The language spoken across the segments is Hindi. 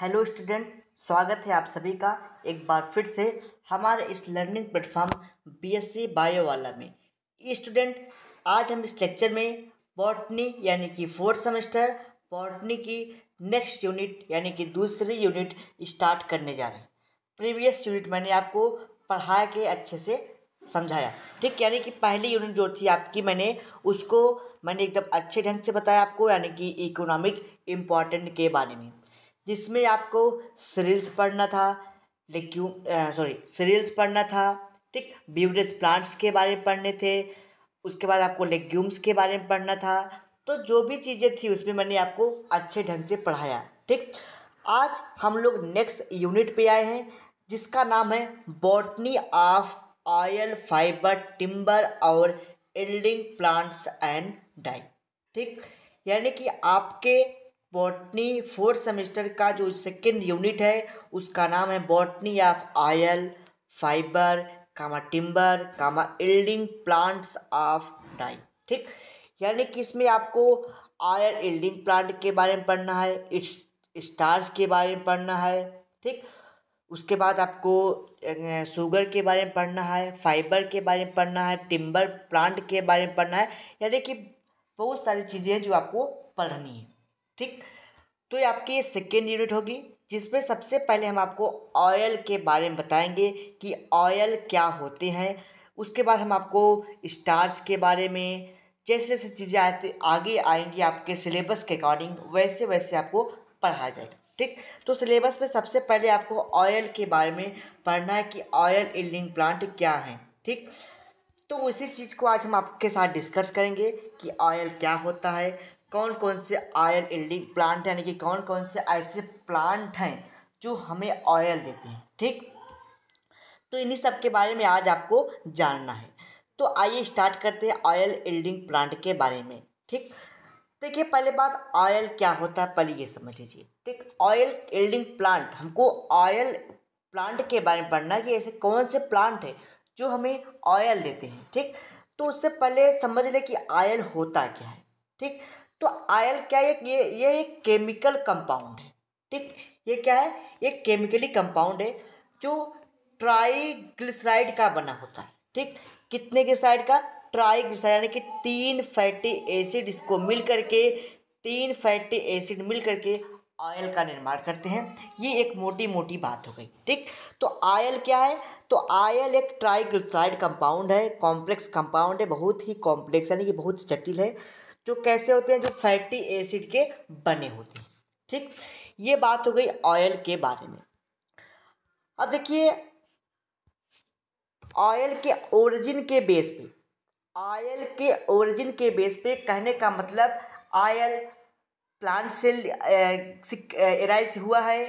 हेलो स्टूडेंट स्वागत है आप सभी का एक बार फिर से हमारे इस लर्निंग प्लेटफॉर्म बीएससी बायो वाला में स्टूडेंट आज हम इस लेक्चर में बॉटनी यानी कि फोर्थ सेमेस्टर बॉटनी की नेक्स्ट यूनिट यानी कि दूसरी यूनिट स्टार्ट करने जा रहे हैं प्रीवियस यूनिट मैंने आपको पढ़ा के अच्छे से समझाया ठीक यानी कि पहली यूनिट जो थी आपकी मैंने उसको मैंने एकदम अच्छे ढंग से बताया आपको यानी कि इकोनॉमिक इम्पॉर्टेंट के बारे में जिसमें आपको सीरील्स पढ़ना था लेक्यूम सॉरी सीरील्स पढ़ना था ठीक बीवरेज प्लांट्स के बारे में पढ़ने थे उसके बाद आपको लेग्यूम्स के बारे में पढ़ना था तो जो भी चीज़ें थी उसमें मैंने आपको अच्छे ढंग से पढ़ाया ठीक आज हम लोग नेक्स्ट यूनिट पे आए हैं जिसका नाम है botany of oil fibre timber और एल्डिंग प्लांट्स एंड डाई ठीक यानी कि आपके बॉटनी फोर्थ सेमेस्टर का जो सेकेंड यूनिट है उसका नाम है botany of oil fibre comma timber comma yielding plants of dye ठीक यानी कि इसमें आपको आयल एल्डिंग प्लांट के बारे में पढ़ना है इट्स स्टार्स के बारे में पढ़ना है ठीक उसके बाद आपको शुगर अं, के बारे में पढ़ना है फाइबर के बारे में पढ़ना है टिम्बर प्लांट के बारे में पढ़ना है यानी कि बहुत सारी चीज़ें हैं जो आपको पढ़नी है ठीक तो ये आपकी ये सेकेंड यूनिट होगी जिसमें सबसे पहले हम आपको ऑयल के बारे में बताएंगे कि ऑयल क्या होते हैं उसके बाद हम आपको स्टार्च के बारे में जैसे जैसे चीज़ें आते आगे आएंगी आपके सिलेबस के अकॉर्डिंग वैसे वैसे आपको पढ़ाया जाएगा ठीक तो सिलेबस में सबसे पहले आपको ऑयल के बारे में पढ़ना है कि ऑयल इल्डिंग प्लांट क्या है ठीक तो उसी चीज़ को आज हम आपके साथ डिस्कस करेंगे कि ऑयल क्या होता है कौन कौन से ऑयल इल्डिंग प्लांट यानी कि कौन कौन से ऐसे प्लांट हैं जो हमें ऑयल देते हैं ठीक तो इन्हीं सब के बारे में आज आपको जानना है तो आइए स्टार्ट करते हैं ऑयल इल्डिंग प्लांट के बारे में ठीक देखिए पहले बात ऑयल क्या होता है पहले ये समझ लीजिए ठीक ऑयल इल्डिंग प्लांट हमको ऑयल प्लांट के बारे में पढ़ना है कि ऐसे कौन से प्लांट है जो हमें ऑयल देते हैं ठीक तो उससे पहले समझ लें कि ऑयल होता क्या है ठीक तो आयल क्या है ये ये एक केमिकल कंपाउंड है ठीक ये क्या है ये केमिकली कंपाउंड है जो ट्राइग्लिसराइड का बना होता है ठीक कितने ग्लिसराइड का ट्राइग्लिसराइड यानी कि तीन फैटी एसिड इसको मिल करके तीन फैटी एसिड मिल करके ऑयल का निर्माण करते हैं ये एक मोटी मोटी बात हो गई ठीक तो आयल क्या है तो आयल एक ट्राइग्लिसराइड कंपाउंड है कॉम्प्लेक्स कंपाउंड है बहुत ही कॉम्प्लेक्स यानी कि बहुत जटिल है जो कैसे होते हैं जो फैटी एसिड के बने होते हैं ठीक ये बात हो गई ऑयल के बारे में अब देखिए ऑयल के ओरिजिन के बेस पे ऑयल के ओरिजिन के बेस पे कहने का मतलब ऑयल प्लांट से एराइज हुआ है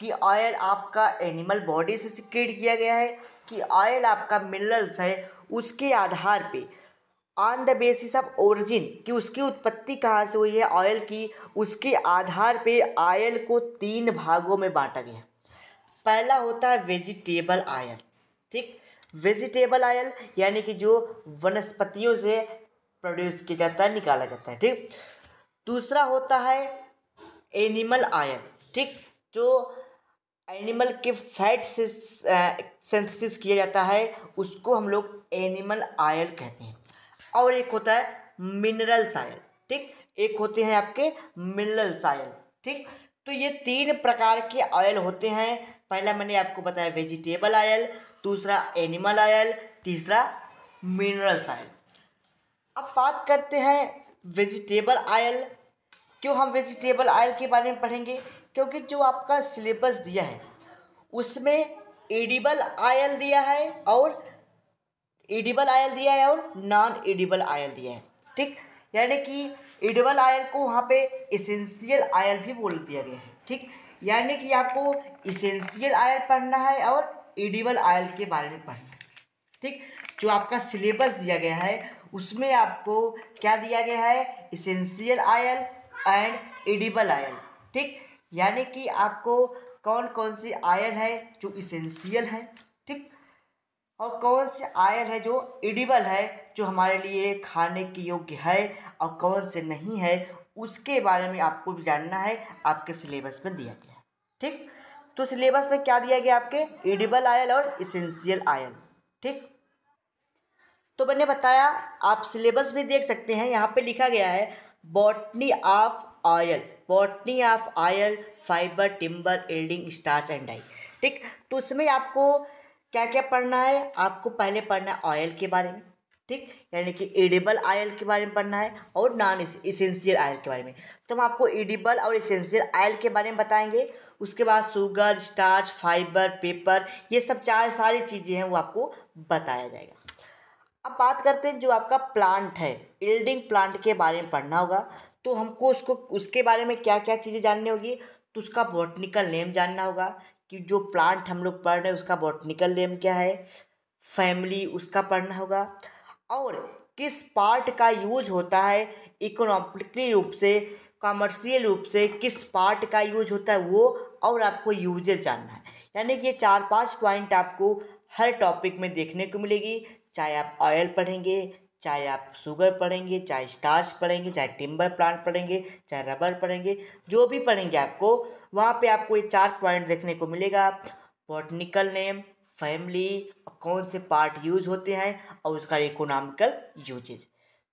कि ऑयल आपका एनिमल बॉडी से सिक्रेट किया गया है कि ऑयल आपका मिनरल्स है उसके आधार पे on the basis of origin कि उसकी उत्पत्ति कहाँ से हुई है ऑयल की उसके आधार पे आयल को तीन भागों में बांटा गया पहला होता है वेजिटेबल आयल ठीक वेजिटेबल आयल यानी कि जो वनस्पतियों से प्रोड्यूस किया जाता है निकाला जाता है ठीक दूसरा होता है एनिमल आयल ठीक जो एनिमल के फैट से सेंथेसिस किया जाता है उसको हम लोग एनिमल आयल कहते हैं और एक होता है मिनरल साइल ठीक एक होते हैं आपके मिनरल साइल ठीक तो ये तीन प्रकार के ऑयल होते हैं पहला मैंने आपको बताया वेजिटेबल ऑयल दूसरा एनिमल ऑयल तीसरा मिनरल ऑयल अब बात करते हैं वेजिटेबल ऑयल क्यों हम वेजिटेबल ऑयल के बारे में पढ़ेंगे क्योंकि जो आपका सिलेबस दिया है उसमें एडिबल ऑयल दिया है और एडिबल आयल दिया है और नॉन एडिबल आयल दिया है ठीक यानी कि एडिबल आयल को वहाँ पे इसेंशियल आयल भी बोल दिया गया है ठीक यानी कि आपको इसेंशियल आयल पढ़ना है और एडिबल आयल के बारे में पढ़ना है ठीक जो आपका सिलेबस दिया गया है उसमें आपको क्या दिया गया है essential oil and edible oil ठीक यानी कि आपको कौन कौन सी आयल है जो इसेंशियल है और कौन से आयल है जो एडिबल है जो हमारे लिए खाने के योग्य है और कौन से नहीं है उसके बारे में आपको भी जानना है आपके सिलेबस में दिया गया ठीक तो सिलेबस में क्या दिया गया आपके एडिबल आयल और इसेंशियल आयल ठीक तो मैंने बताया आप सिलेबस भी देख सकते हैं यहाँ पे लिखा गया है botany of oil botany of oil fibre timber yielding stars and dye ठीक तो इसमें आपको क्या क्या पढ़ना है आपको पहले पढ़ना है ऑयल के बारे में ठीक यानी कि एडिबल आयल के बारे में पढ़ना है और नॉन इसेंशियल आयल के बारे में तो हम आपको एडिबल और इसेंशियल आयल के बारे में बताएंगे उसके बाद शुगर स्टार्च फाइबर पेपर ये सब चार सारी चीज़ें हैं वो आपको बताया जाएगा अब बात करते हैं जो आपका प्लांट है इल्डिंग प्लांट के बारे में पढ़ना होगा तो हमको उसको उसके बारे में क्या क्या चीज़ें जाननी होगी तो उसका बॉटनिकल नेम जानना होगा कि जो प्लांट हम लोग पढ़ रहे हैं उसका बॉटनिकल नेम क्या है फैमिली उसका पढ़ना होगा और किस पार्ट का यूज होता है इकोनॉमिकली रूप से कॉमर्शियल रूप से किस पार्ट का यूज होता है वो और आपको यूजेस जानना है यानी कि ये चार पांच पॉइंट आपको हर टॉपिक में देखने को मिलेगी चाहे आप ऑयल पढ़ेंगे चाहे आप शुगर पढ़ेंगे चाहे स्टार्च पढ़ेंगे चाहे टिम्बर प्लांट पढ़ेंगे चाहे रबर पढ़ेंगे जो भी पढ़ेंगे आपको वहाँ पे आपको ये चार पॉइंट देखने को मिलेगा बॉटनिकल नेम फैमिली कौन से पार्ट यूज होते हैं और उसका इकोनॉमिकल यूजेज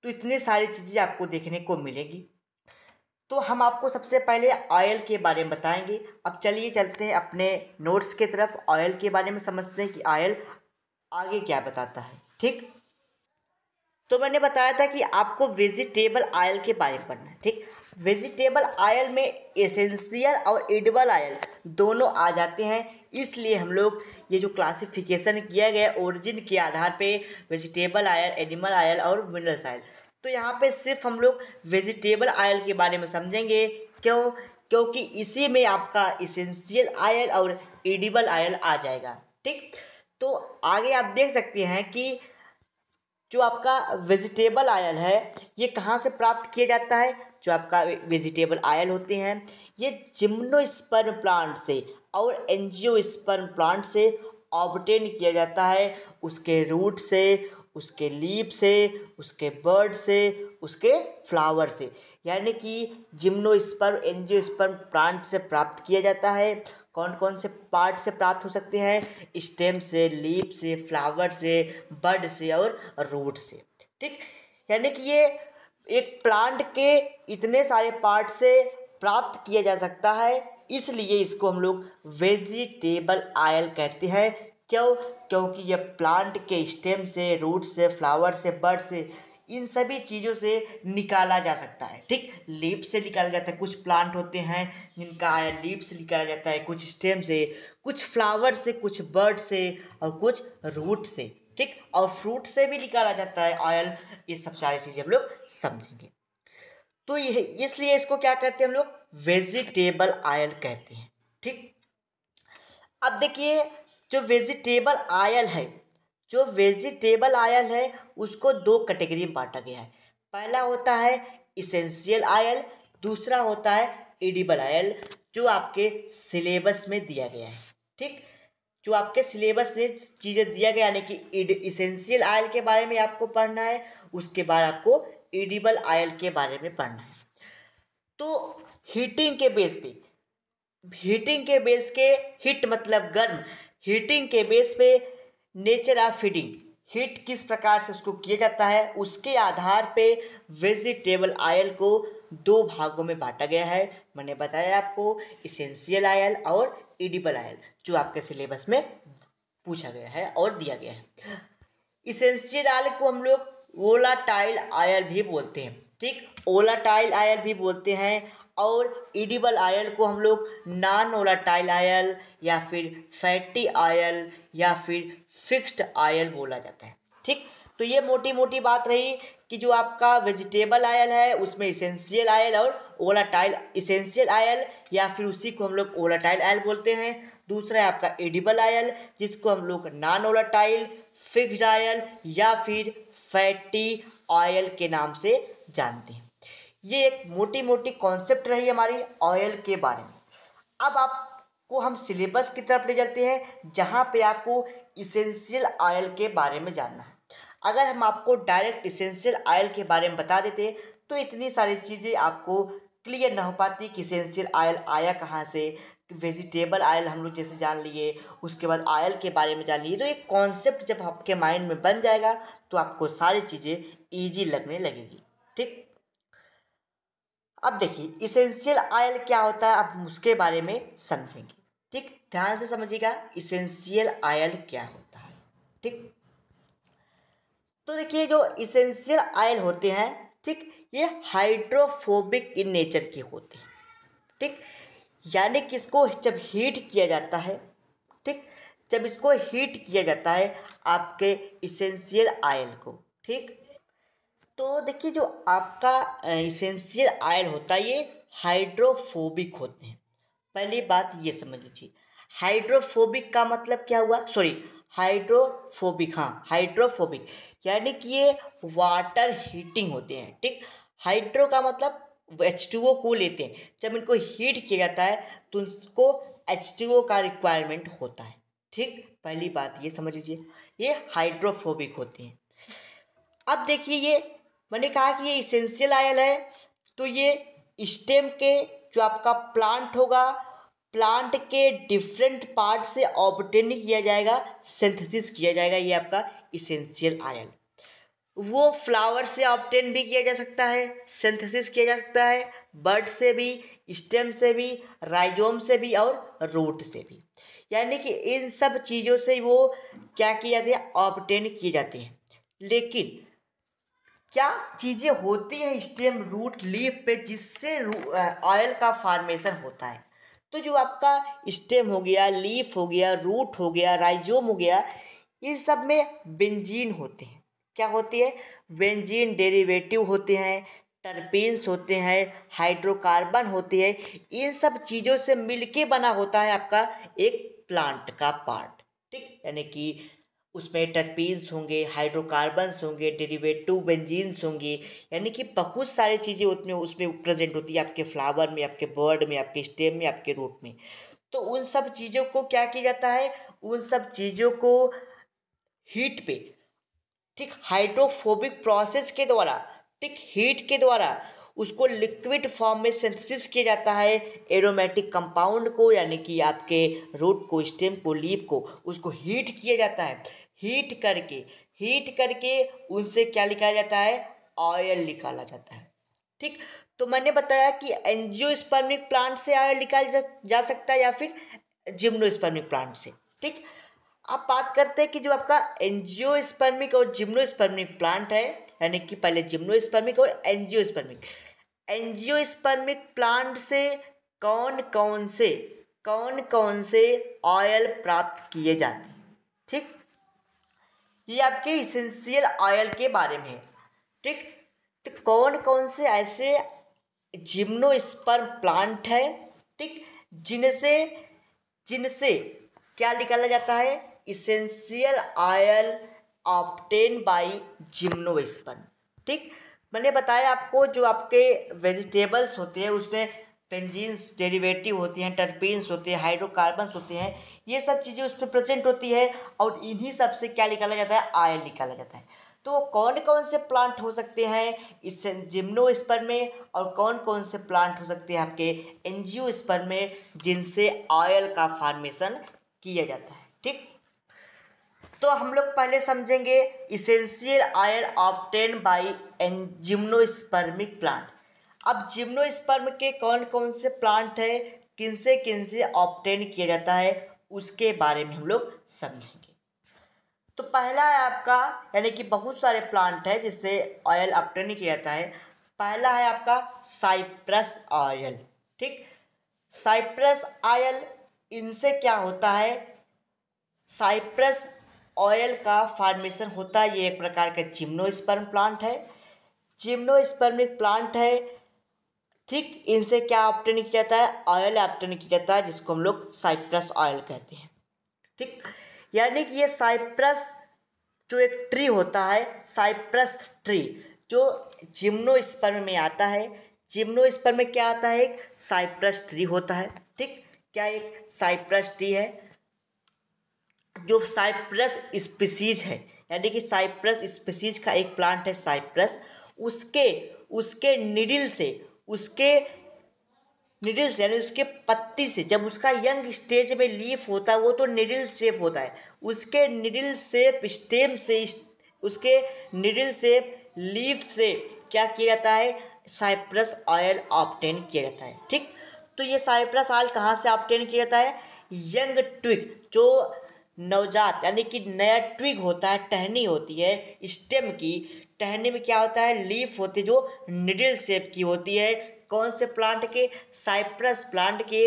तो इतने सारी चीज़ें आपको देखने को मिलेगी तो हम आपको सबसे पहले ऑयल के बारे में बताएंगे अब चलिए चलते हैं अपने नोट्स के तरफ ऑयल के बारे में समझते हैं कि ऑयल आगे क्या बताता है ठीक तो मैंने बताया था कि आपको वेजिटेबल ऑयल के बारे में पढ़ना है ठीक वेजिटेबल ऑयल में एसेंशियल और एडिबल ऑयल दोनों आ जाते हैं इसलिए हम लोग ये जो क्लासिफिकेशन किया गया ओरिजिन के आधार पे वेजिटेबल आयल एनिमल आयल और मिनरल्स आयल तो यहाँ पे सिर्फ हम लोग वेजिटेबल आयल के बारे में समझेंगे क्यों क्योंकि इसी में आपका इसेंशियल आयल और एडिबल आयल आ जाएगा ठीक तो आगे आप देख सकते हैं कि जो आपका वेजिटेबल आयल है ये कहाँ से प्राप्त किया जाता है जो आपका वेजिटेबल आयल होते हैं ये जिम्नोस्पर्म प्लांट से और एनजियोस्पर्म प्लांट से ऑबटेन किया जाता है उसके रूट से उसके लीप से उसके बर्ड से उसके फ्लावर से यानी कि जिम्नोस्पर्म एनजियोस्पर्म प्लांट से प्राप्त किया जाता है कौन कौन से पार्ट से प्राप्त हो सकते हैं स्टेम से लीप से फ्लावर से बड से और रूट से ठीक यानी कि ये एक प्लांट के इतने सारे पार्ट से प्राप्त किया जा सकता है इसलिए इसको हम लोग वेजिटेबल आयल कहते हैं क्यों क्योंकि ये प्लांट के स्टेम से रूट से फ्लावर से बर्ड से इन सभी चीज़ों से निकाला जा सकता है ठीक लीप से निकाला जाता है कुछ प्लांट होते हैं जिनका लीप से निकाला जाता है कुछ स्टेम से कुछ फ्लावर से कुछ बर्ड से और कुछ रूट से ठीक और फ्रूट से भी निकाला जाता है ऑयल ये सब सारी चीज़ें हम लोग समझेंगे तो यह इसलिए इसको क्या कहते हैं हम लोग वेजिटेबल ऑयल कहते हैं ठीक अब देखिए जो वेजिटेबल ऑयल है जो वेजिटेबल आयल है उसको दो कैटेगरी में बांटा गया है पहला होता है इसेंशियल आयल दूसरा होता है एडिबल आयल जो आपके सिलेबस में दिया गया है ठीक जो आपके सिलेबस में चीज़ें दिया गया यानी कि इसेंशियल आयल के बारे में आपको पढ़ना है उसके बाद आपको एडिबल आयल के बारे में पढ़ना है तो हीटिंग के बेस पे हीटिंग के बेस के हीट मतलब गर्म हीटिंग के बेस पे नेचर ऑफ फीडिंग हीट किस प्रकार से उसको किया जाता है उसके आधार पे वेजिटेबल आयल को दो भागों में बांटा गया है मैंने बताया आपको इसेंशियल आयल और इडिबल आयल जो आपके सिलेबस में पूछा गया है और दिया गया है इसेंशियल आयल को हम लोग ओलाटाइल आयल भी बोलते हैं ठीक ओलाटाइल आयल भी बोलते हैं और इडिबल आयल को हम लोग नॉन ओलाटाइल आयल या फिर फैटी आयल या फिर फिक्स्ड आयल बोला जाता है ठीक तो ये मोटी मोटी बात रही कि जो आपका वेजिटेबल आयल है उसमें इसेंशियल आयल और ओलाटाइल इसेंशियल आयल या फिर उसी को हम लोग ओलाटाइल आयल बोलते हैं दूसरा है आपका एडिबल आयल जिसको हम लोग नॉन ओलाटाइल फिक्स्ड आयल या फिर फैटी ऑयल के नाम से जानते हैं ये एक मोटी मोटी कॉन्सेप्ट रही हमारी ऑयल के बारे में अब आपको हम सिलेबस की तरफ ले चलते हैं जहाँ पे आपको इसेंशियल ऑयल के बारे में जानना है अगर हम आपको डायरेक्ट इसेंशियल ऑयल के बारे में बता देते तो इतनी सारी चीज़ें आपको क्लियर ना हो पाती कि इसेंशियल ऑयल आया कहाँ से वेजिटेबल ऑयल हम लोग जैसे जान लिए उसके बाद ऑयल के बारे में जान लिए तो एक कॉन्सेप्ट जब आपके माइंड में बन जाएगा तो आपको सारी चीज़ें ईजी लगने लगेगी ठीक अब देखिए इसेंशियल ऑयल क्या होता है आप उसके बारे में समझेंगे ठीक ध्यान से समझिएगा इसेंशियल आयल क्या होता है ठीक तो देखिए जो इसेंशियल आयल होते हैं ठीक ये हाइड्रोफोबिक इन नेचर के होते हैं ठीक यानी कि इसको जब हीट किया जाता है ठीक जब इसको हीट किया जाता है आपके इसेंशियल आयल को ठीक तो देखिए जो आपका इसेंशियल आयल होता है ये हाइड्रोफोबिक होते हैं पहली बात ये समझ लीजिए हाइड्रोफोबिक का मतलब क्या हुआ सॉरी हाइड्रोफोबिक हाँ हाइड्रोफोबिक यानी कि ये वाटर हीटिंग होते हैं ठीक हाइड्रो का मतलब एच टू ओ को लेते हैं जब इनको हीट किया जाता है तो उसको एच टू ओ का रिक्वायरमेंट होता है ठीक पहली बात ये समझ लीजिए ये हाइड्रोफोबिक होते हैं अब देखिए ये मैंने कहा कि ये इसेंशियल आयल है तो ये स्टेम के जो आपका प्लांट होगा प्लांट के डिफरेंट पार्ट से ऑबटेन किया जाएगा सिंथेसिस किया जाएगा ये आपका इसेंशियल आयन वो फ्लावर से ऑप्टेन भी किया जा सकता है सिंथेसिस किया जा सकता है बर्ड से भी स्टेम से भी राइजोम से भी और रूट से भी यानी कि इन सब चीज़ों से वो क्या किया जाते हैं ऑप्टेन किए जाते हैं लेकिन क्या चीज़ें होती हैं स्टेम रूट लीफ पे जिससे ऑयल का फार्मेशन होता है तो जो आपका स्टेम हो गया लीफ हो गया रूट हो गया राइजोम हो गया ये सब में बेंजीन होते हैं क्या होती है बेंजीन डेरिवेटिव होते हैं टर्पिन्स होते हैं हाइड्रोकार्बन होते हैं इन सब चीज़ों से मिलके बना होता है आपका एक प्लांट का पार्ट ठीक यानी कि उसमें टर्पीन्स होंगे हाइड्रोकार्बन्स होंगे डेरिवेटिव बेंजीन्स होंगे यानी कि बहुत सारी चीज़ें उतने उसमें प्रेजेंट होती है आपके फ्लावर में आपके बर्ड में आपके स्टेम में आपके रूट में तो उन सब चीज़ों को क्या किया जाता है उन सब चीज़ों को हीट पे ठीक हाइड्रोफोबिक प्रोसेस के द्वारा ठीक हीट के द्वारा उसको लिक्विड फॉर्म में सिंथेसिस किया जाता है एरोमेटिक कंपाउंड को यानी कि आपके रूट को स्टेम को लीप को उसको हीट किया जाता है हीट करके हीट करके उनसे क्या निकाला जाता है ऑयल निकाला जाता है ठीक तो मैंने बताया कि एनजियो प्लांट से ऑयल निकाल जा, सकता है या फिर जिम्नोस्पर्मिक प्लांट से ठीक आप बात करते हैं कि जो आपका एनजियो और जिम्नोस्पर्मिक प्लांट है यानी कि पहले जिम्नोस्पर्मिक और एनजियो स्पर्मिक प्लांट से कौन कौन से कौन कौन से ऑयल प्राप्त किए जाते हैं ठीक ये आपके इसेंशियल ऑयल के बारे में है ठीक तो कौन कौन से ऐसे जिम्नोस्पर्म प्लांट है ठीक जिनसे जिनसे क्या निकाला जाता है essential oil obtain by gymnosperm ठीक मैंने बताया आपको जो आपके वेजिटेबल्स होते हैं उसमें पेंजीन्स डेरिवेटिव होती हैं टर्पीन्स होते हैं हाइड्रोकार्बन्स होते हैं ये सब चीज़ें उसमें प्रेजेंट होती है और इन्हीं सब से क्या निकाला जाता है आयल निकाला जाता है तो कौन कौन से प्लांट हो सकते हैं इस स्पर में और कौन कौन से प्लांट हो सकते हैं आपके स्पर में जिनसे ऑयल का फार्मेशन किया जाता है ठीक तो हम लोग पहले समझेंगे essential oil obtain by gymnospermic plant अब जिम्नोस्पर्म के कौन कौन से प्लांट है किन से किन से ऑप्टेन किया जाता है उसके बारे में हम लोग समझेंगे तो पहला है आपका यानी कि बहुत सारे प्लांट है जिससे ऑयल ऑप्टेन किया जाता है पहला है आपका साइप्रस ऑयल ठीक साइप्रस ऑयल इनसे क्या होता है साइप्रस ऑयल का फार्मेशन होता है ये एक प्रकार का जिम्नोस्पर्म प्लांट है जिम्नोस्पर्मिक प्लांट है ठीक इनसे क्या ऑप्टन किया जाता है ऑयल ऑप्टन किया जाता है जिसको हम लोग साइप्रस ऑयल कहते हैं ठीक यानी कि ये साइप्रस जो एक ट्री होता है साइप्रस ट्री जो जिम्नो में आता है जिम्नो में क्या आता है एक साइप्रस ट्री होता है ठीक क्या एक साइप्रस ट्री है जो साइप्रस स्पीसीज है यानी कि साइप्रस स्पीसीज का एक प्लांट है साइप्रस उसके उसके निडिल से उसके निडिल से यानी उसके पत्ती से जब उसका यंग स्टेज में लीफ होता है वो तो निडिल सेप होता है उसके निडिल सेप स्टेम से उसके निडिल सेप लीफ से क्या किया जाता है साइप्रस ऑयल ऑप्टेन किया जाता है ठीक तो ये साइप्रस ऑयल कहाँ से ऑप्टेन किया जाता है यंग ट्विग जो नवजात यानी कि नया ट्विग होता है टहनी होती है स्टेम की टहने में क्या होता है लीफ होती है जो निडिल शेप की होती है कौन से प्लांट के साइप्रस प्लांट के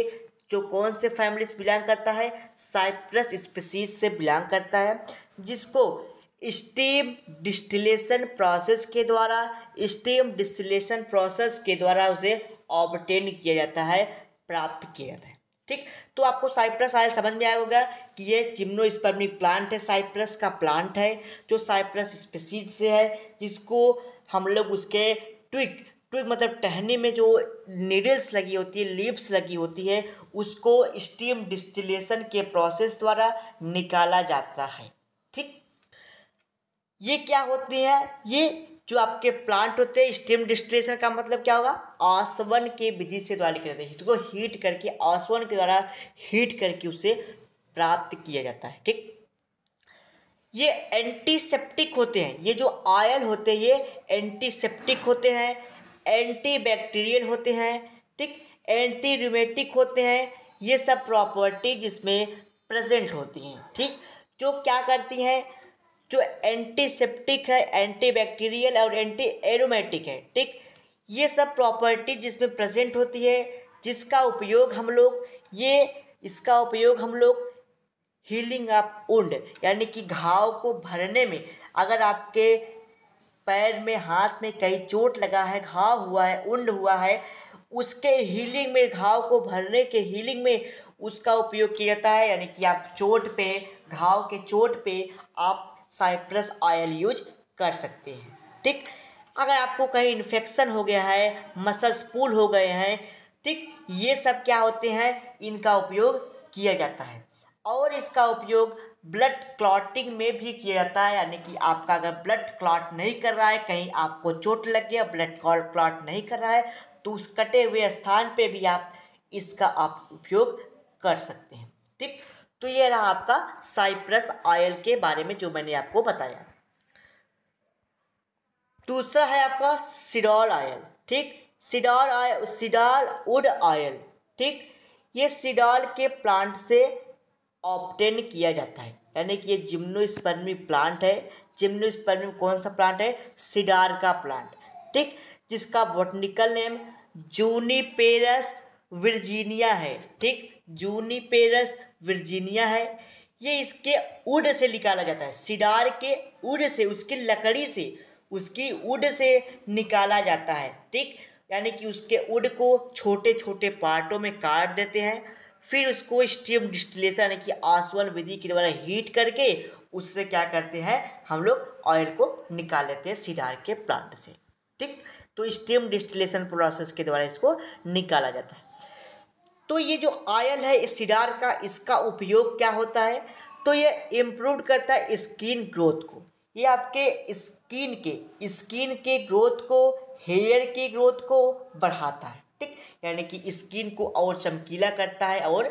जो कौन से फैमिली से बिलोंग करता है साइप्रस स्पीसीज से बिलोंग करता है जिसको स्टीम डिस्टिलेशन प्रोसेस के द्वारा स्टीम डिस्टिलेशन प्रोसेस के द्वारा उसे ऑबटेन किया जाता है प्राप्त किया जाता है ठीक तो आपको साइप्रस आयल समझ में आया होगा कि ये चिम्नोस्पर्मिक प्लांट है साइप्रस का प्लांट है जो साइप्रस स्पेसीज से है जिसको हम लोग उसके ट्विक ट्विक मतलब टहनी में जो नीडल्स लगी होती है लीव्स लगी होती है उसको स्टीम डिस्टिलेशन के प्रोसेस द्वारा निकाला जाता है ठीक ये क्या होती है ये जो आपके प्लांट होते हैं स्टेम डिस्ट्रेशन का मतलब क्या होगा आसवन के विधि से द्वारा निकलते हैं इसको हीट करके आसवन के द्वारा हीट करके उसे प्राप्त किया जाता है ठीक ये एंटीसेप्टिक होते हैं ये जो आयल होते हैं ये एंटीसेप्टिक होते हैं एंटीबैक्टीरियल होते हैं ठीक एंटी रूमेटिक होते हैं ये सब प्रॉपर्टीज इसमें प्रेजेंट होती हैं ठीक जो क्या करती हैं जो एंटीसेप्टिक है एंटीबैक्टीरियल और एंटी एरोमेटिक है ठीक ये सब प्रॉपर्टी जिसमें प्रेजेंट होती है जिसका उपयोग हम लोग ये इसका उपयोग हम लोग हीलिंग ऑफ उंड यानी कि घाव को भरने में अगर आपके पैर में हाथ में कहीं चोट लगा है घाव हुआ है उंड हुआ है उसके हीलिंग में घाव को भरने के हीलिंग में उसका उपयोग किया जाता है यानी कि आप चोट पे घाव के चोट पे आप साइप्रस ऑयल यूज कर सकते हैं ठीक अगर आपको कहीं इन्फेक्शन हो गया है मसल्स पुल हो गए हैं ठीक ये सब क्या होते हैं इनका उपयोग किया जाता है और इसका उपयोग ब्लड क्लॉटिंग में भी किया जाता है यानी कि आपका अगर ब्लड क्लॉट नहीं कर रहा है कहीं आपको चोट लग गया ब्लड क्लॉट नहीं कर रहा है तो उस कटे हुए स्थान पे भी आप इसका आप उपयोग कर सकते हैं ठीक तो ये रहा आपका साइप्रस ऑयल के बारे में जो मैंने आपको बताया दूसरा है आपका सिडॉल ऑयल ठीक cedar oil cedar wood oil ठीक ये सिडॉल के प्लांट से ऑप्टेन किया जाता है यानी कि ये जिम्नोस्पर्मी प्लांट है जिम्नोस्पर्मी कौन सा प्लांट है सिडार का प्लांट ठीक जिसका बोटनिकल नेम जूनीपेरस वर्जीनिया है ठीक जूनीपेरस वर्जीनिया है ये इसके उड से निकाला जाता है सिडार के उड से उसकी लकड़ी से उसकी उड से निकाला जाता है ठीक यानी कि उसके उड को छोटे छोटे पार्टों में काट देते हैं फिर उसको स्टीम डिस्टिलेशन यानी कि आसवन विधि के द्वारा हीट करके उससे क्या करते हैं हम लोग ऑयल को निकाल लेते हैं सिडार के प्लांट से ठीक तो स्टीम डिस्टिलेशन प्रोसेस के द्वारा इसको निकाला जाता है तो ये जो आयल है सिडार का इसका उपयोग क्या होता है तो ये इम्प्रूव करता है स्किन ग्रोथ को ये आपके स्किन के स्किन के ग्रोथ को हेयर की ग्रोथ को बढ़ाता है ठीक यानी कि स्किन को और चमकीला करता है और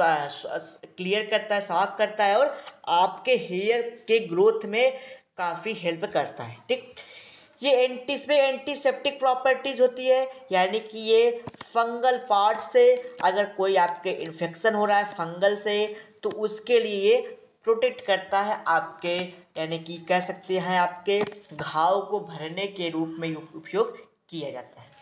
क्लियर करता है साफ करता है और आपके हेयर के ग्रोथ में काफ़ी हेल्प करता है ठीक ये एंटी इसमें एंटीसेप्टिक प्रॉपर्टीज़ होती है यानी कि ये फंगल पार्ट से अगर कोई आपके इन्फेक्शन हो रहा है फंगल से तो उसके लिए ये प्रोटेक्ट करता है आपके यानी कि कह सकते हैं आपके घाव को भरने के रूप में उपयोग किया जाता है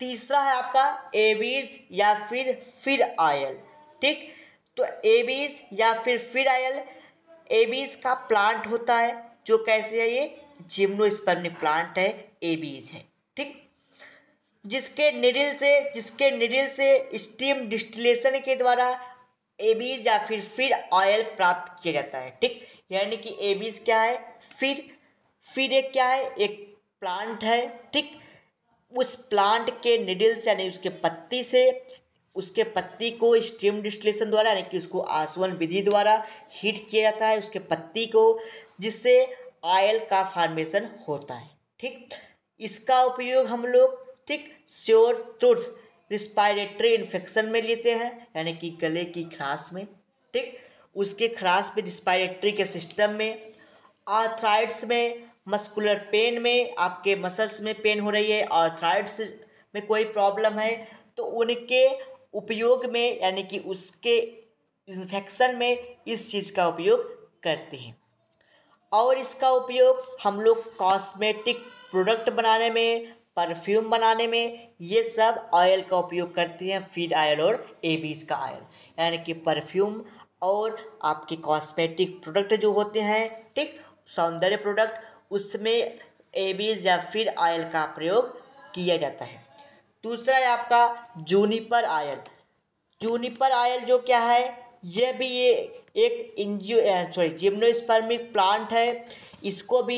तीसरा है आपका एबीज या फिर फिर आयल ठीक तो एबीज या फिर फिर आयल एबीज का प्लांट होता है जो कैसे है ये जिम्नोस्पर्मिक प्लांट है एबीज है ठीक जिसके निडिल से जिसके निडिल से स्टीम डिस्टिलेशन के द्वारा एबीज या फिर फिर ऑयल प्राप्त किया जाता है ठीक यानी कि एबीज क्या है फिर फिर एक क्या है एक प्लांट है ठीक उस प्लांट के निडिल्स यानी उसके पत्ती से उसके पत्ती को स्टीम डिस्टिलेशन द्वारा यानी कि उसको आसवन विधि द्वारा हीट किया जाता है उसके पत्ती को जिससे आयल का फॉर्मेशन होता है ठीक इसका उपयोग हम लोग ठीक श्योर ट्रूथ रिस्पायरेटरी इन्फेक्शन में लेते हैं यानी कि गले की खराश में ठीक उसके खराश में रिस्पायरेटरी के सिस्टम में आर्थराइड्स में मस्कुलर पेन में आपके मसल्स में पेन हो रही है आर्थराइड्स में कोई प्रॉब्लम है तो उनके उपयोग में यानी कि उसके इन्फेक्शन में इस चीज़ का उपयोग करते हैं और इसका उपयोग हम लोग कॉस्मेटिक प्रोडक्ट बनाने में परफ्यूम बनाने में ये सब ऑयल का उपयोग करते हैं फीड ऑयल और एबीज का ऑयल यानी कि परफ्यूम और आपके कॉस्मेटिक प्रोडक्ट जो होते हैं ठीक सौंदर्य प्रोडक्ट उसमें एबीज या फिर ऑयल का प्रयोग किया जाता है दूसरा है आपका जूनीपर ऑयल जूनीपर ऑयल जो क्या है यह भी ये एक इंजियो सॉरी जिम्नोस्पर्मिक प्लांट है इसको भी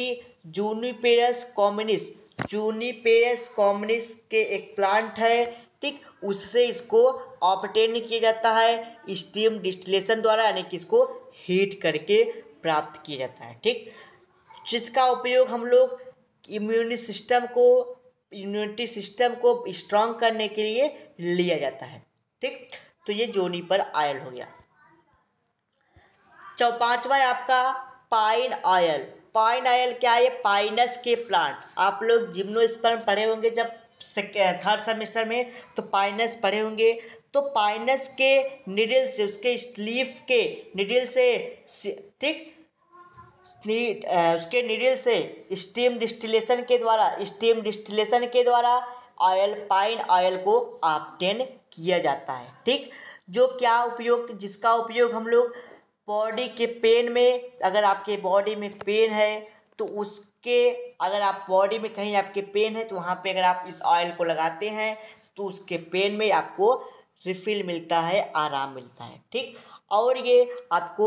जूनीपेरस कॉम्युनिस जूनीपेरस कॉम्युनिस के एक प्लांट है ठीक उससे इसको ऑपटेन किया जाता है स्टीम डिस्टिलेशन द्वारा यानी कि इसको हीट करके प्राप्त किया जाता है ठीक जिसका उपयोग हम लोग इम्यूनिटी सिस्टम को इम्यूनिटी सिस्टम को स्ट्रांग करने के लिए लिया जाता है ठीक तो ये जोनी पर आयल हो गया चौ पाँचवा है आपका पाइन ऑयल पाइन ऑयल क्या है पाइनस के प्लांट आप लोग जिम्नोस्पर्म पढ़े होंगे जब थर्ड सेमेस्टर में तो पाइनस पढ़े होंगे तो पाइनस के निडिल से उसके स्लीफ के निडिल से ठीक उसके निडिल से स्टीम डिस्टिलेशन के द्वारा स्टीम डिस्टिलेशन के द्वारा ऑयल पाइन ऑयल को आपटेन किया जाता है ठीक जो क्या उपयोग जिसका उपयोग हम लोग बॉडी के पेन में अगर आपके बॉडी में पेन है तो उसके अगर आप बॉडी में कहीं आपके पेन है तो वहाँ पे अगर आप इस ऑयल को लगाते हैं तो उसके पेन में आपको रिफिल मिलता है आराम मिलता है ठीक और ये आपको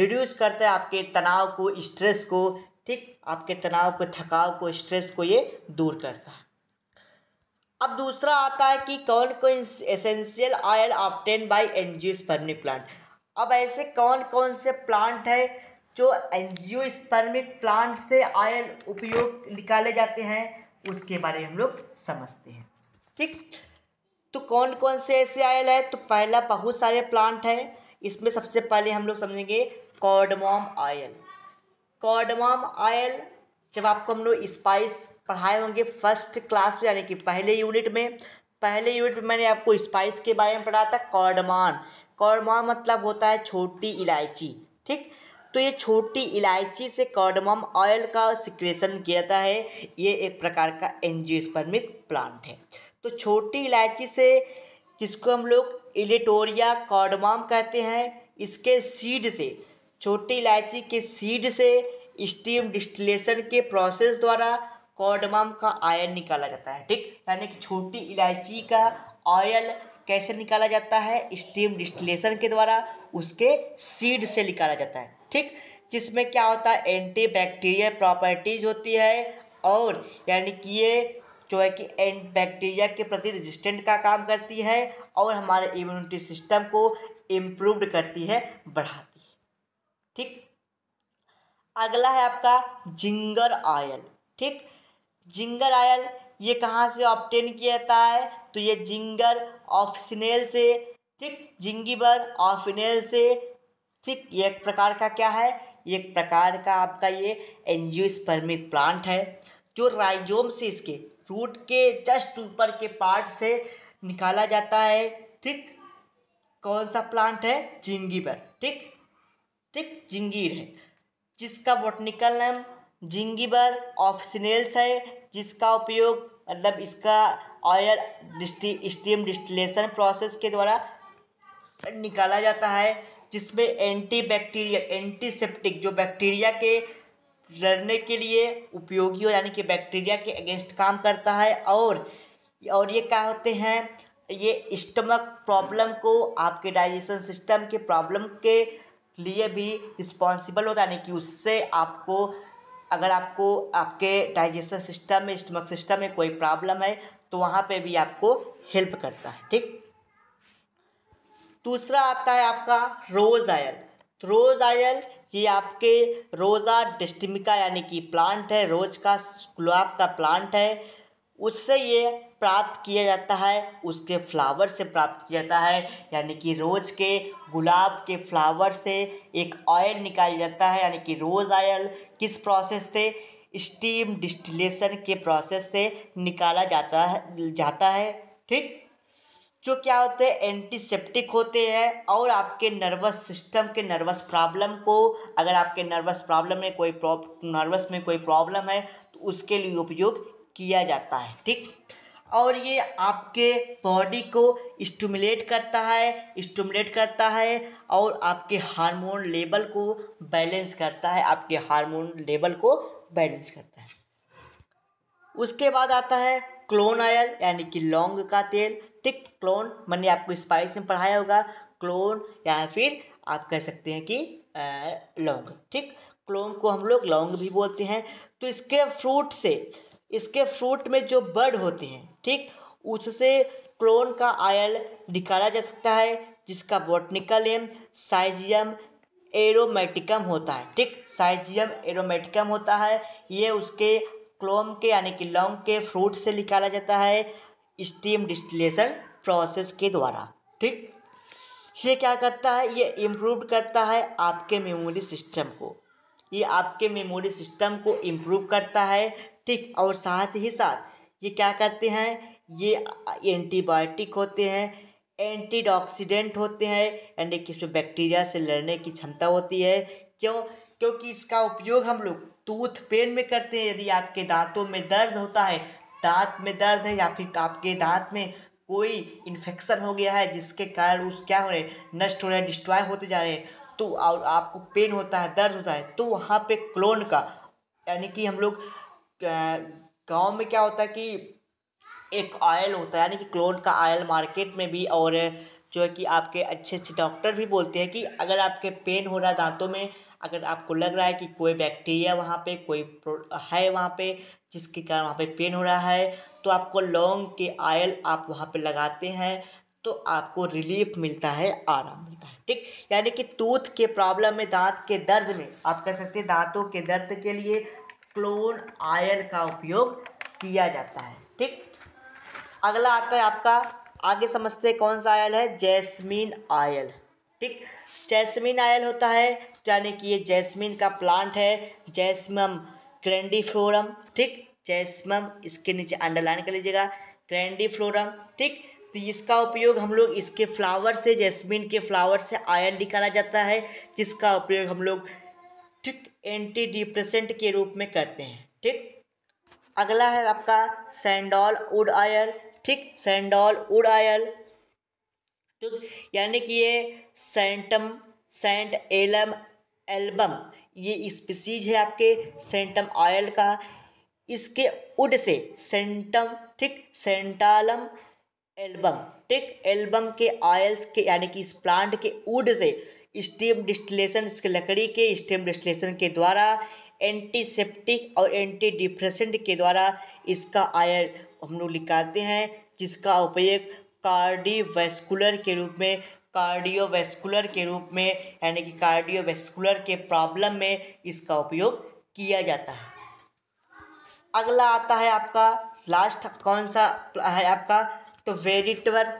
रिड्यूस करता है आपके तनाव को स्ट्रेस को ठीक आपके तनाव को थकाव को स्ट्रेस को ये दूर करता है अब दूसरा आता है कि कौन कौन essential oil obtain by by angiospermic plant अब ऐसे कौन कौन से प्लांट है जो स्पर्मिक प्लांट से आयल उपयोग निकाले जाते हैं उसके बारे में हम लोग समझते हैं ठीक तो कौन कौन से ऐसे आयल है तो पहला बहुत सारे प्लांट हैं इसमें सबसे पहले हम लोग समझेंगे कॉडमॉम आयल कॉडमॉम आयल जब आपको हम लोग स्पाइस पढ़ाए होंगे फर्स्ट क्लास में यानी कि पहले यूनिट में पहले यूनिट में मैंने आपको स्पाइस के बारे में पढ़ा था कॉडमान कॉर्डमम मतलब होता है छोटी इलायची ठीक तो ये छोटी इलायची से कॉर्डमम ऑयल का सिक्रेशन किया जाता है ये एक प्रकार का एंजियोस्पर्मिक प्लांट है तो छोटी इलायची से जिसको हम लोग इलेटोरिया कॉर्डमम कहते हैं इसके सीड से छोटी इलायची के सीड से स्टीम डिस्टिलेशन के प्रोसेस द्वारा कॉर्डमम का आयन निकाला जाता है ठीक यानी कि छोटी इलायची का ऑयल कैसे निकाला जाता है स्टीम डिस्टिलेशन के द्वारा उसके सीड से निकाला जाता है ठीक जिसमें क्या होता है एंटी बैक्टीरियल प्रॉपर्टीज होती है और यानी कि ये जो है कि एन बैक्टीरिया के प्रति रेजिस्टेंट का काम करती है और हमारे इम्यूनिटी सिस्टम को इम्प्रूवड करती है बढ़ाती है ठीक अगला है आपका जिंगर ऑयल ठीक जिंगर ऑयल ये कहाँ से ऑप्टेन किया जाता है तो ये जिंगर ऑफिनेल से ठीक जिंगीबर ऑफिनेल से ठीक ये एक प्रकार का क्या है एक प्रकार का आपका ये एनजियोस्पर्मिक प्लांट है जो राइजोम से इसके रूट के जस्ट ऊपर के पार्ट से निकाला जाता है ठीक कौन सा प्लांट है जिंगीबर ठीक ठीक जिंगीर है जिसका बोटनिकल नाम जिंगिबर ऑप्शनल्स है जिसका उपयोग मतलब इसका ऑयल डिस्टी स्टीम डिस्टिलेशन प्रोसेस के द्वारा निकाला जाता है जिसमें एंटी बैक्टीरिया एंटीसेप्टिक जो बैक्टीरिया के लड़ने के लिए उपयोगी हो यानी कि बैक्टीरिया के अगेंस्ट काम करता है और और ये क्या होते हैं ये स्टमक प्रॉब्लम को आपके डाइजेशन सिस्टम के प्रॉब्लम के लिए भी रिस्पॉन्सिबल होता है यानी कि उससे आपको अगर आपको आपके डाइजेशन सिस्टम में स्टमक सिस्टम में कोई प्रॉब्लम है तो वहाँ पे भी आपको हेल्प करता है ठीक दूसरा आता है आपका रोज़ आयल तो रोज़ आयल ये आपके रोज़ा डिस्टमिका यानी कि प्लांट है रोज़ का गुलाब का प्लांट है उससे ये प्राप्त किया जाता है उसके फ्लावर से प्राप्त किया जाता है यानी कि रोज़ के गुलाब के फ्लावर से एक ऑयल निकाल जाता है यानी कि रोज़ ऑयल किस प्रोसेस से स्टीम डिस्टिलेशन के प्रोसेस से निकाला जाता है जाता है ठीक जो क्या होते हैं एंटीसेप्टिक होते हैं और आपके नर्वस सिस्टम के नर्वस प्रॉब्लम को अगर आपके नर्वस प्रॉब्लम में कोई नर्वस में कोई प्रॉब्लम है तो उसके लिए उपयोग किया जाता है ठीक और ये आपके बॉडी को स्टमुलेट करता है स्टमुलेट करता है और आपके हार्मोन लेवल को बैलेंस करता है आपके हार्मोन लेवल को बैलेंस करता है उसके बाद आता है क्लोन ऑयल यानी कि लौंग का तेल ठीक क्लोन मैंने आपको स्पाइस में पढ़ाया होगा क्लोन या फिर आप कह सकते हैं कि लौंग ठीक क्लोन को हम लोग लौंग भी बोलते हैं तो इसके फ्रूट से इसके फ्रूट में जो बर्ड होते हैं ठीक उससे क्लोन का आयल निकाला जा सकता है जिसका बॉटनिकल नेम साइजियम एरोमेटिकम होता है ठीक साइजियम एरोमेटिकम होता है ये उसके क्लोम के यानी कि लौंग के फ्रूट से निकाला जाता है स्टीम डिस्टिलेशन प्रोसेस के द्वारा ठीक ये क्या करता है ये इम्प्रूव करता है आपके मेमोरी सिस्टम को ये आपके मेमोरी सिस्टम को इम्प्रूव करता है ठीक और साथ ही साथ ये क्या करते हैं ये एंटीबायोटिक होते हैं एंटीडॉक्सीडेंट होते हैं यानी कि इसमें बैक्टीरिया से लड़ने की क्षमता होती है क्यों क्योंकि इसका उपयोग हम लोग टूथ पेन में करते हैं यदि आपके दांतों में दर्द होता है दांत में दर्द है या फिर आपके दांत में कोई इन्फेक्शन हो गया है जिसके कारण उस क्या हो रहे नष्ट हो रहे हैं डिस्ट्रॉय होते जा रहे हैं तो और आपको पेन होता है दर्द होता है तो वहाँ पर क्लोन का यानी कि हम लोग गांव में क्या होता है कि एक ऑयल होता है यानी कि क्लोन का ऑयल मार्केट में भी और जो है कि आपके अच्छे अच्छे डॉक्टर भी बोलते हैं कि अगर आपके पेन हो रहा है दांतों में अगर आपको लग रहा है कि कोई बैक्टीरिया वहाँ पे कोई है वहाँ पे जिसके कारण वहाँ पे पेन हो रहा है तो आपको लौंग के आयल आप वहाँ पे लगाते हैं तो आपको रिलीफ मिलता है आराम मिलता है ठीक यानी कि टूथ के प्रॉब्लम में दांत के दर्द में आप कह सकते हैं दांतों के दर्द के लिए क्लोन आयन का उपयोग किया जाता है ठीक अगला आता है आपका आगे समझते हैं कौन सा आयल है जैस्मिन आयल ठीक जैस्मिन आयल होता है यानी कि ये जैस्मिन का प्लांट है जैस्मम फ्लोरम ठीक जैस्मम इसके नीचे अंडरलाइन कर लीजिएगा फ्लोरम ठीक तो इसका उपयोग हम लोग इसके फ्लावर से जैस्मिन के फ्लावर से आयल निकाला जाता है जिसका उपयोग हम लोग ठीक एंटी डिप्रेसेंट के रूप में करते हैं ठीक अगला है आपका सैंडॉल उड आयल ठीक सैंडॉल उड आयल यानी कि ये सेंटम सेंट एलम एल्बम ये स्पीसीज है आपके सेंटम ऑयल का इसके उड से सेंटम ठीक सेंटालम एल्बम ठीक एल्बम के ऑयल्स के यानी कि इस प्लांट के उड से स्टीम डिस्टिलेशन लकड़ी के स्टीम डिस्टिलेशन के द्वारा एंटीसेप्टिक और एंटी डिप्रेसेंट के द्वारा इसका आयर हम लोग निकालते हैं जिसका उपयोग कार्डियोवैस्कुलर के रूप में कार्डियोवैस्कुलर के रूप में यानी कि कार्डियोवैस्कुलर के प्रॉब्लम में इसका उपयोग किया जाता है अगला आता है आपका लास्ट कौन सा है आपका तो वेरिटवर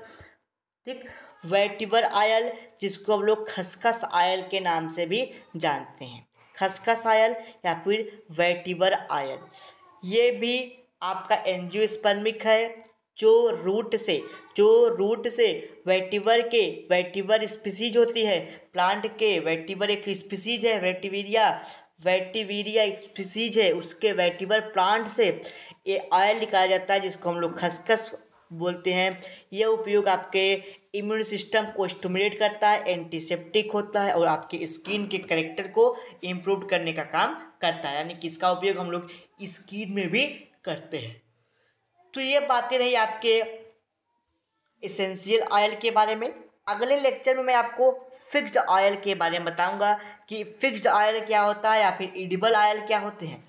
ठीक वेटिबर आयल जिसको हम लोग खसखस आयल के नाम से भी जानते हैं खसखस आयल या फिर वेटिबर आयल ये भी आपका स्पर्मिक है जो रूट से जो रूट से वेटिवर के वेटिवर स्पीसीज होती है प्लांट के वेटिवर एक स्पीसीज है वेटिवीरिया वेटिवीरिया स्पीसीज है उसके वेटिवर प्लांट से ये ऑयल निकाला जाता है जिसको हम लोग खसखस बोलते हैं यह उपयोग आपके इम्यून सिस्टम को स्टमुलेट करता है एंटीसेप्टिक होता है और आपके स्किन के करेक्टर को इम्प्रूव करने का काम करता है यानी कि इसका उपयोग हम लोग स्किन में भी करते हैं तो ये बातें रही आपके इसेंशियल ऑयल के बारे में अगले लेक्चर में मैं आपको फिक्स्ड ऑयल के बारे में बताऊंगा कि फिक्स्ड ऑयल क्या होता है या फिर इडिबल ऑयल क्या होते हैं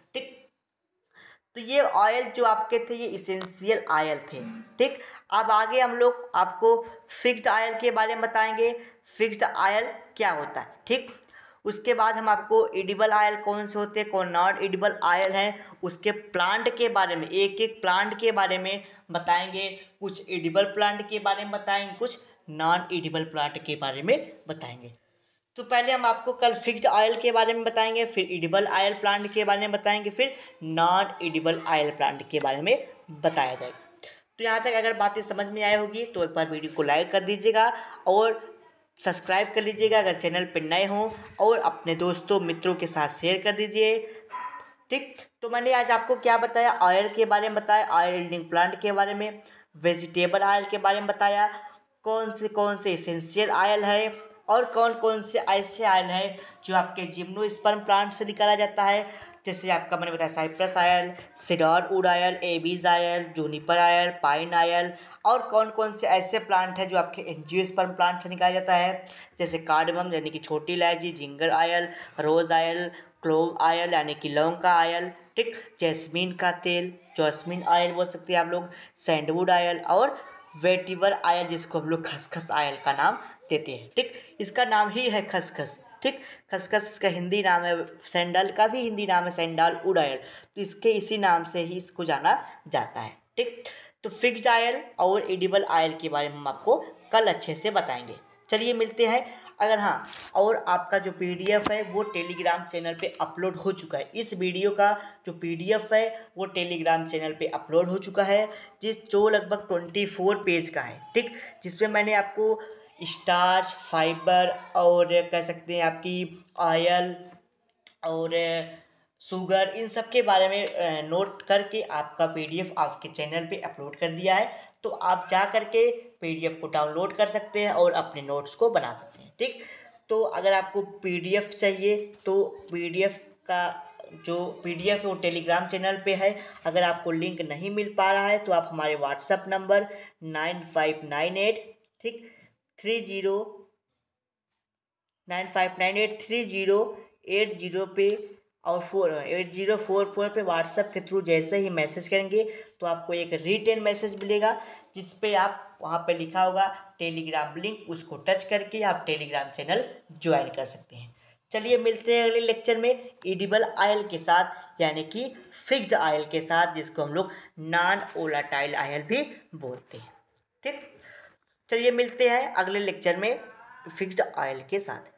तो ये ऑयल जो आपके थे ये इसेंशियल ऑयल थे ठीक अब आगे हम लोग आपको फिक्स्ड ऑयल के बारे में बताएंगे फिक्स्ड ऑयल क्या होता है ठीक उसके बाद हम आपको एडिबल ऑयल कौन से होते हैं कौन नॉन एडिबल ऑयल है उसके प्लांट के बारे में एक एक प्लांट के बारे में बताएंगे कुछ एडिबल प्लांट के बारे में बताएंगे कुछ नॉन एडिबल प्लांट के बारे में बताएंगे तो पहले हम आपको कल फिक्स्ड ऑयल के बारे में बताएंगे फिर इडिबल ऑयल प्लांट के बारे में बताएंगे फिर नॉन इडिबल ऑयल प्लांट के बारे में बताया जाएगा तो यहाँ तक अगर बातें समझ में आई होगी तो एक बार वीडियो को लाइक कर दीजिएगा और सब्सक्राइब कर लीजिएगा अगर चैनल पर नए हों और अपने दोस्तों मित्रों के साथ शेयर कर दीजिए ठीक तो मैंने आज आपको क्या बताया ऑयल के बारे में बताया ऑयल एल्डिंग प्लांट के बारे में वेजिटेबल ऑयल के बारे में बताया कौन से कौन से इसेंशियल ऑयल है और कौन कौन से ऐसे आयल हैं जो आपके जिम्नो स्पर्म प्लांट से निकाला जाता है जैसे आपका मैंने बताया Cyprus oil cedar wood oil Abies oil juniper oil pine oil और कौन कौन से ऐसे प्लांट हैं जो आपके स्पर्म प्लांट से निकाला जाता है जैसे कार्डमम यानी कि छोटी इलायची ginger oil rose oil clove oil यानी कि लौंग का आयल ठीक जैस्मीन का तेल जैस्मीन आयल बोल सकते हैं आप लोग सैंडवुड आयल और वेटिवर आयल जिसको हम लोग खसखस आयल का नाम देते हैं ठीक इसका नाम ही है खसखस ठीक खसखस का हिंदी नाम है सैंडल का भी हिंदी नाम है सैंडल उड़ायल तो इसके इसी नाम से ही इसको जाना जाता है ठीक तो फिक्स आयल और एडिबल आयल के बारे में हम आपको कल अच्छे से बताएंगे चलिए मिलते हैं अगर हाँ और आपका जो पीडीएफ है वो टेलीग्राम चैनल पे अपलोड हो चुका है इस वीडियो का जो पीडीएफ है वो टेलीग्राम चैनल पे अपलोड हो चुका है जिस जो लगभग ट्वेंटी फोर पेज का है ठीक जिसमें मैंने आपको स्टार्च फाइबर और कह सकते हैं आपकी ऑयल और शुगर इन सब के बारे में नोट करके आपका पीडीएफ आपके चैनल पे अपलोड कर दिया है तो आप जा करके पीडीएफ को डाउनलोड कर सकते हैं और अपने नोट्स को बना सकते हैं ठीक तो अगर आपको पीडीएफ चाहिए तो पीडीएफ का जो पीडीएफ वो टेलीग्राम चैनल पे है अगर आपको लिंक नहीं मिल पा रहा है तो आप हमारे WhatsApp number nine five nine eight ठीक three zero nine five nine eight three zero eight zero पे और four eight zero four four पर व्हाट्सएप के थ्रू जैसे ही मैसेज करेंगे तो आपको एक रिटेन मैसेज मिलेगा जिस पे आप वहाँ पे लिखा होगा टेलीग्राम लिंक उसको टच करके आप टेलीग्राम चैनल ज्वाइन कर सकते हैं चलिए मिलते हैं अगले लेक्चर में एडिबल आयल के साथ यानी कि फिक्स्ड आयल के साथ जिसको हम लोग नॉन ओलाटाइल आयल भी बोलते हैं ठीक चलिए मिलते हैं अगले लेक्चर में फिक्स्ड ऑयल के साथ